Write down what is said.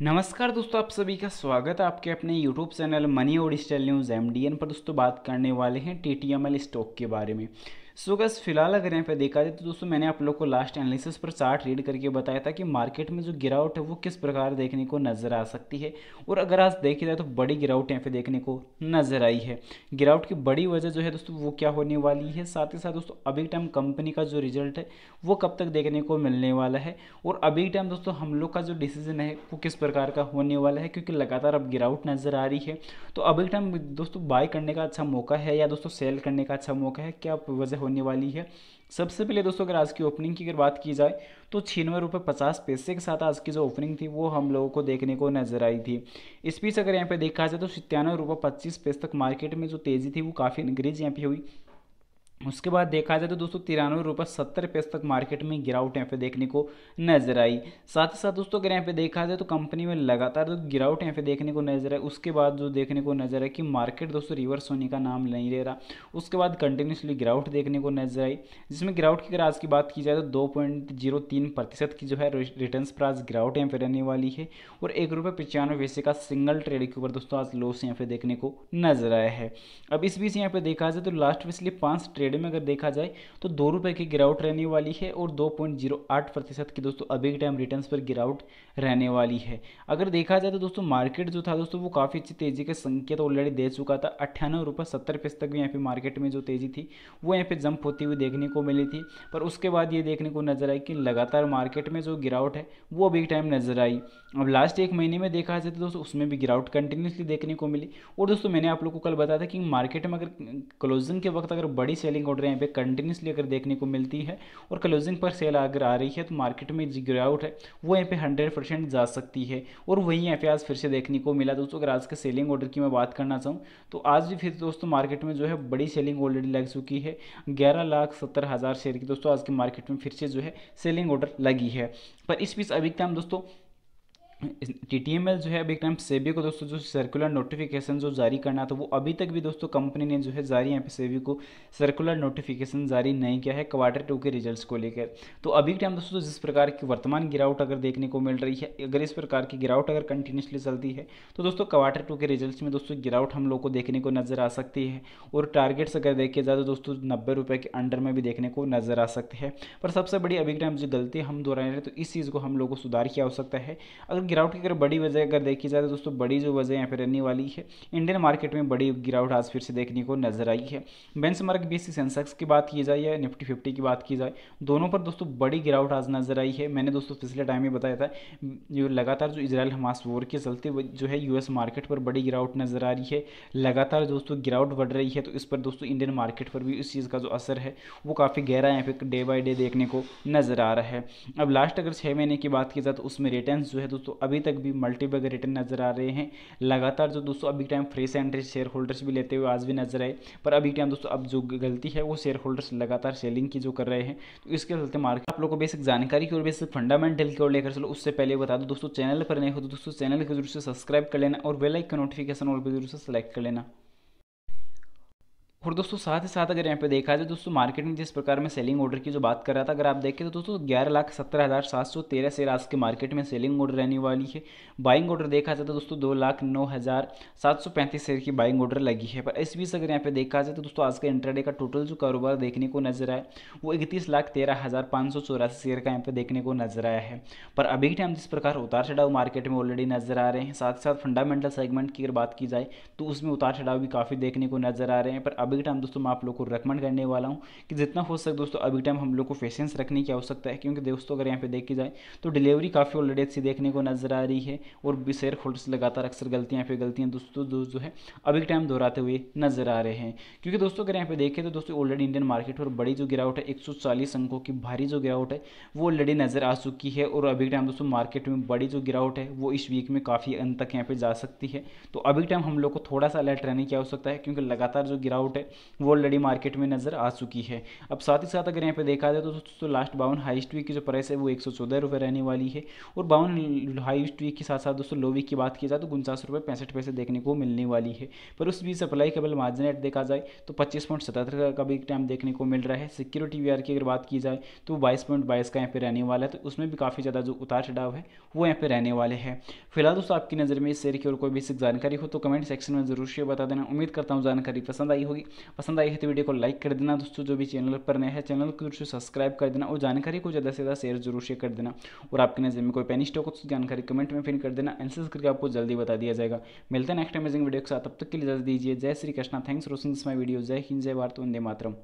नमस्कार दोस्तों आप सभी का स्वागत है आपके अपने यूट्यूब चैनल मनी और डिजिटल न्यूज़ एम पर दोस्तों बात करने वाले हैं टी स्टॉक के बारे में सो अगर फिलहाल अगर यहाँ पे देखा जाए तो दोस्तों मैंने आप लोग को लास्ट एनालिसिस पर चार्ट रीड करके बताया था कि मार्केट में जो गिरावट है वो किस प्रकार देखने को नज़र आ सकती है और अगर आज देखी जाए तो बड़ी गिरावट यहाँ पे देखने को नज़र आई है गिरावट की बड़ी वजह जो है दोस्तों वो क्या होने वाली है साथ ही साथ दोस्तों अभी टाइम कंपनी का जो रिजल्ट है वो कब तक देखने को मिलने वाला है और अभी टाइम दोस्तों हम लोग का जो डिसीजन है वो किस प्रकार का होने वाला है क्योंकि लगातार अब गिरावट नज़र आ रही है तो अभी टाइम दोस्तों बाय करने का अच्छा मौका है या दोस्तों सेल करने का अच्छा मौका है क्या वजह होने वाली है सबसे पहले दोस्तों अगर आज की ओपनिंग की अगर बात की जाए तो छियानवे रुपये पचास पैसे के साथ आज की जो ओपनिंग थी वो हम लोगों को देखने को नजर आई थी इस बीच अगर यहाँ पे देखा जाए तो सितानवे रुपये पच्चीस पैसे तक मार्केट में जो तेज़ी थी वो काफ़ी इंक्रीज यहाँ पे हुई उसके बाद देखा जाए तो दोस्तों तिरानवे रुपये सत्तर पैसे तक मार्केट में गिरावट यहाँ पे देखने को नजर आई साथ ही साथ दोस्तों अगर यहाँ पे देखा जाए तो कंपनी में लगातार जो गिरावट यहाँ पे देखने को नजर आई उसके बाद जो देखने को नजर आई कि मार्केट दोस्तों रिवर्स होने का नाम नहीं ले रहा उसके बाद कंटिन्यूसली गिरावट देखने को नजर आई जिसमें गिरावट की अगर आज की बात की जाए तो दो पॉइंट जीरो तीन प्रतिशत की जो है रिटर्न पर आज गिरावट यहाँ पे रहने वाली है और एक रुपये पैसे का सिंगल ट्रेड के ऊपर दोस्तों आज लॉस यहाँ पे देखने को नजर आया है अब इस बीच यहाँ पे देखा जाए तो लास्ट में इसलिए पाँच ट्रेड ट्रेड में अगर देखा जाए तो दो रुपए की गिरावट रहने वाली है और 2.08 पॉइंट जीरो आठ प्रतिशत की दोस्तों अभी के टाइम रिटर्न्स पर गिरावट रहने वाली है अगर देखा जाए तो दोस्तों मार्केट जो था दोस्तों वो काफ़ी अच्छी तेज़ी का संकेत ऑलरेडी दे चुका था अट्ठानवे रुपये सत्तर पैसे तक भी यहाँ पे मार्केट में जो तेज़ी थी वो यहाँ पे जंप होती हुई देखने को मिली थी पर उसके बाद ये देखने को नजर आई कि लगातार मार्केट में जो गिरावट है वो अभी टाइम नजर आई अब लास्ट एक महीने में देखा जाए तो दोस्तों उसमें भी गिरावट कंटिन्यूसली देखने को मिली और दोस्तों मैंने आप लोग को कल बताया था कि मार्केट में अगर क्लोजिंग के वक्त अगर बड़ी सेलिंग ऑर्डर यहाँ पे कंटिन्यूसली अगर देखने को मिलती है और क्लोजिंग पर सेल अगर आ रही है तो मार्केट में जी गिरावट है वो यहाँ पे हंड्रेड परसेंट जा सकती है और वहीं यहाँ पे आज फिर से देखने को मिला दोस्तों अगर आज के सेलिंग ऑर्डर की मैं बात करना चाहूँ तो आज भी फिर दोस्तों मार्केट में जो है बड़ी सेलिंग ऑलरेडी लग चुकी है ग्यारह लाख सत्तर हज़ार शेयर की दोस्तों आज के मार्केट में फिर से जो है सेलिंग ऑर्डर लगी है पर इस बीच अभी अधिकतम दोस्तों टी टी एम एल जो है अभी टाइम सेबी को दोस्तों जो सर्कुलर नोटिफिकेशन जो जारी करना था तो वो अभी तक भी दोस्तों कंपनी ने जो है जारी यहाँ पे सेबी को सर्कुलर नोटिफिकेशन जारी नहीं किया है क्वार्टर टू के रिजल्ट्स को लेकर तो अभी टाइम दोस्तों जिस प्रकार की वर्तमान गिरावट अगर देखने को मिल रही है अगर इस प्रकार की गिरावट अगर कंटिन्यूसली चलती है तो दोस्तों क्वार्टर टू के रिजल्ट में दोस्तों गिरावट हम लोग को देखने को नजर आ सकती है और टारगेट्स अगर देखे जाए तो दोस्तों नब्बे रुपये के अंडर में भी देखने को नजर आ सकते हैं पर सबसे बड़ी अभी टाइम जो गलती हम दोहराए रहे तो इस चीज़ को हम लोग को सुधार की आवश्यकता है अगर गिरावट की अगर बड़ी वजह अगर देखी जाए तो दोस्तों बड़ी जो वजह यहाँ पे रहने वाली है इंडियन मार्केट में बड़ी गिरावट आज फिर से देखने को नजर आई है बेंचमार्क सी सेंसेक्स की बात की जाए या निफ्टी फिफ्टी की बात की जाए दोनों पर दोस्तों बड़ी गिरावट आज नजर आई है मैंने दोस्तों पिछले टाइम में बताया था जो लगातार जो इसराइल हमास वोर के चलते जो है यूएस मार्केट पर बड़ी गिरावट नजर आ रही है लगातार दोस्तों गिरावट बढ़ रही है तो इस पर दोस्तों इंडियन मार्केट पर भी इस चीज़ का जो असर है वो काफ़ी गहरा यहाँ पे डे बाय डे देखने को नजर आ रहा है अब लास्ट अगर छः महीने की बात की जाए तो उसमें रिटर्न जो है दोस्तों अभी तक भी मल्टीबैग रिटर्न नजर आ रहे हैं लगातार जो दोस्तों अभी time fresh entry share holders भी लेते हुए आज भी नजर आए पर अभी टाइम दोस्तों अब जो गलती है वो शेयर होल्डर्स लगातार सेलिंग की जो कर रहे हैं तो इसके चलते मार्केट आप लोग को बेसिक जानकारी की और बेसिक फंडामेंटल की ओर लेकर चलो उससे पहले बता दो दोस्तों चैनल पर नहीं हो तो दोस्तों चैनल को जरूर से सब्सक्राइब कर लेना और बेल का नोटिफिकेशन और भी जरूर से सेलेक्ट कर लेना और दोस्तों साथ ही साथ अगर यहाँ पे देखा जाए तो दोस्तों मार्केट में जिस प्रकार में सेलिंग ऑर्डर की जो बात कर रहा था अगर आप देखें तो दोस्तों ग्यारह लाख सत्रह हज़ार सात सौ तेरह शेयर आज के मार्केट में सेलिंग ऑर्डर रहने वाली है बाइंग ऑर्डर देखा जाए तो दोस्तों दो लाख नौ हज़ार सात सौ पैंतीस शेयर की बाइंग ऑर्डर लगी है पर इस बीच अगर यहाँ पे देखा जाए तो दोस्तों आज का इंटरडे का टोटल जो कारोबार देखने को नजर आया वो इकतीस लाख तेरह हज़ार पाँच सौ चौरासी शेयर का यहाँ पे देखने को नजर आया है पर अभी टाइम जिस प्रकार उतार चढ़ाव मार्केट में ऑलरेडी नजर आ रहे हैं साथ ही साथ फंडामेंटल सेगमेंट की अगर बात की जाए तो उसमें उतार चढ़ाव भी काफ़ी देखने को नजर आ रहे हैं पर अभी के टाइम दोस्तों मैं आप लोग को रिकमेंड करने वाला हूँ कि जितना हो सके दोस्तों अभी टाइम हम लोग को पेशेंस रखने की आवश्यकता है क्योंकि दोस्तों अगर यहाँ पे देखी जाए तो डिलीवरी काफ़ी ऑलरेडी अच्छी देखने को नजर आ रही है और शेयर होल्डर्स लगातार अक्सर गलतियाँ पे गलतियाँ दोस्तों जो है अभी के टाइम दोहराते हुए नजर आ रहे हैं क्योंकि दोस्तों अगर यहाँ पे देखें तो दोस्तों ऑलरेडी इंडियन मार्केट और बड़ी जो गिरावट है चालीस अंकों की भारी जो गिरावट है वो ऑलरेडी नजर आ चुकी है और अभी टाइम दोस्तों मार्केट में बड़ी जो गिरावट है वो इस वीक में काफ़ी अंत तक यहाँ पे जा सकती है तो अभी टाइम हम लोग को थोड़ा सा अलर्ट रहने की आवश्यकता है क्योंकि लगातार जो गिरावट है है वो ऑलरेडी मार्केट में नज़र आ चुकी है अब साथ ही साथ अगर यहाँ पे देखा जाए तो दोस्तों लास्ट तो बावन हाइस्ट वीक की जो प्राइस है वो एक सौ चौदह रुपये रहने वाली है और बावन हाइस्ट वीक के साथ साथ दोस्तों लो वीक की बात की जाए तो उनचास रुपये पैंसठ पैसे देखने को मिलने वाली है पर उस बीच सप्लाई केबल मार्जिन रेट देखा जाए तो पच्चीस पॉइंट सतहत्तर का भी टाइम देखने को मिल रहा है सिक्योरिटी वी की अगर बात की जाए तो बाईस पॉइंट बाईस का यहाँ पे रहने वाला है तो उसमें भी काफ़ी ज़्यादा जो उतार चढ़ाव है वो यहाँ पे रहने वाले हैं फिलहाल दोस्तों आपकी नज़र में इस शेयर की और कोई बेसिक जानकारी हो तो कमेंट सेक्शन में जरूर शेयर बता देना उम्मीद करता हूँ जानकारी पसंद आई होगी पसंद आई है तो वीडियो को लाइक कर देना दोस्तों जो भी चैनल पर नया है चैनल को जरूर सब्सक्राइब कर देना और जानकारी को ज़्यादा से ज़्यादा शेयर जरूर शेयर कर देना और आपके नजर में कोई पेनी स्टॉक तो जानकारी कमेंट में फिन कर देना एंसर करके आपको जल्दी बता दिया जाएगा मिलते हैं नेक्स्ट अमेजिंग वीडियो के साथ तब तक के लिए इजाजत दीजिए जय श्री कृष्णा थैंक्स रोसिंग माई वीडियो जय हिंद जय भारत वंदे मातरम